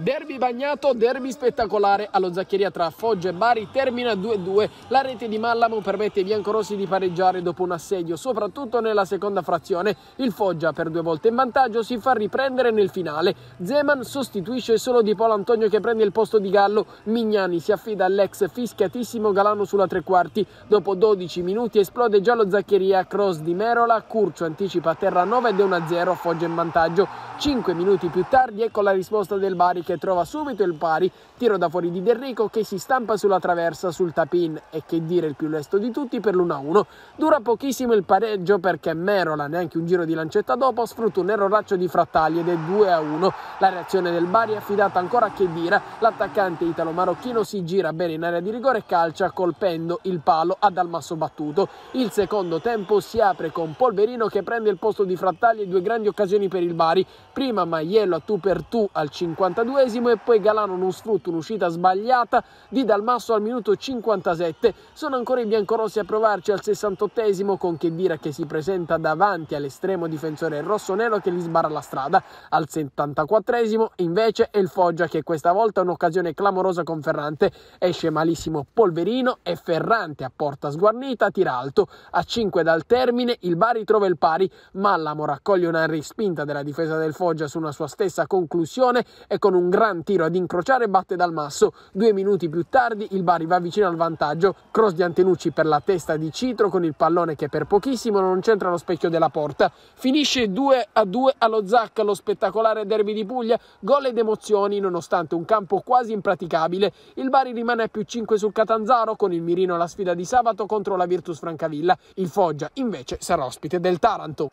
Derby bagnato, derby spettacolare allo Zaccheria tra Foggia e Bari, termina 2-2. La rete di Mallamo permette ai biancorossi di pareggiare dopo un assedio, soprattutto nella seconda frazione. Il Foggia, per due volte in vantaggio, si fa riprendere nel finale. Zeman sostituisce solo Di Polo Antonio che prende il posto di Gallo. Mignani si affida all'ex fischiatissimo Galano sulla tre quarti. Dopo 12 minuti esplode già lo Zaccheria, cross di Merola, Curcio anticipa a terra 9 ed è 1-0, Foggia in vantaggio. 5 minuti più tardi ecco la risposta del Bari che trova subito il pari, tiro da fuori di Derrico che si stampa sulla traversa sul tapin e che dire il più lesto di tutti per l'1-1. Dura pochissimo il pareggio perché Merola, neanche un giro di lancetta dopo, sfrutta un erroraccio di frattali ed è 2-1. La reazione del Bari è affidata ancora a Chedira, l'attaccante italo-marocchino si gira bene in area di rigore e calcia colpendo il palo ad Almasso battuto. Il secondo tempo si apre con Polverino che prende il posto di frattali e due grandi occasioni per il Bari, prima Maiello a tu per tu al 52 e poi Galano non sfrutta un'uscita sbagliata di Dalmasso al minuto 57. Sono ancora i biancorossi a provarci al 68 esimo con Chedira che si presenta davanti all'estremo difensore rossonero che gli sbarra la strada. Al 74 esimo invece è il Foggia che questa volta ha un'occasione clamorosa con Ferrante. Esce malissimo Polverino e Ferrante a porta sguarnita tira alto. A 5 dal termine il Bari trova il pari. ma Mallamo raccoglie una rispinta della difesa del Foggia su una sua stessa conclusione e con un un gran tiro ad incrociare batte dal masso. Due minuti più tardi il Bari va vicino al vantaggio, cross di Antenucci per la testa di Citro con il pallone che per pochissimo non c'entra lo specchio della porta. Finisce 2 a 2 allo Zac, lo spettacolare derby di Puglia, gol ed emozioni nonostante un campo quasi impraticabile. Il Bari rimane a più 5 sul Catanzaro con il mirino alla sfida di sabato contro la Virtus Francavilla. Il Foggia invece sarà ospite del Taranto.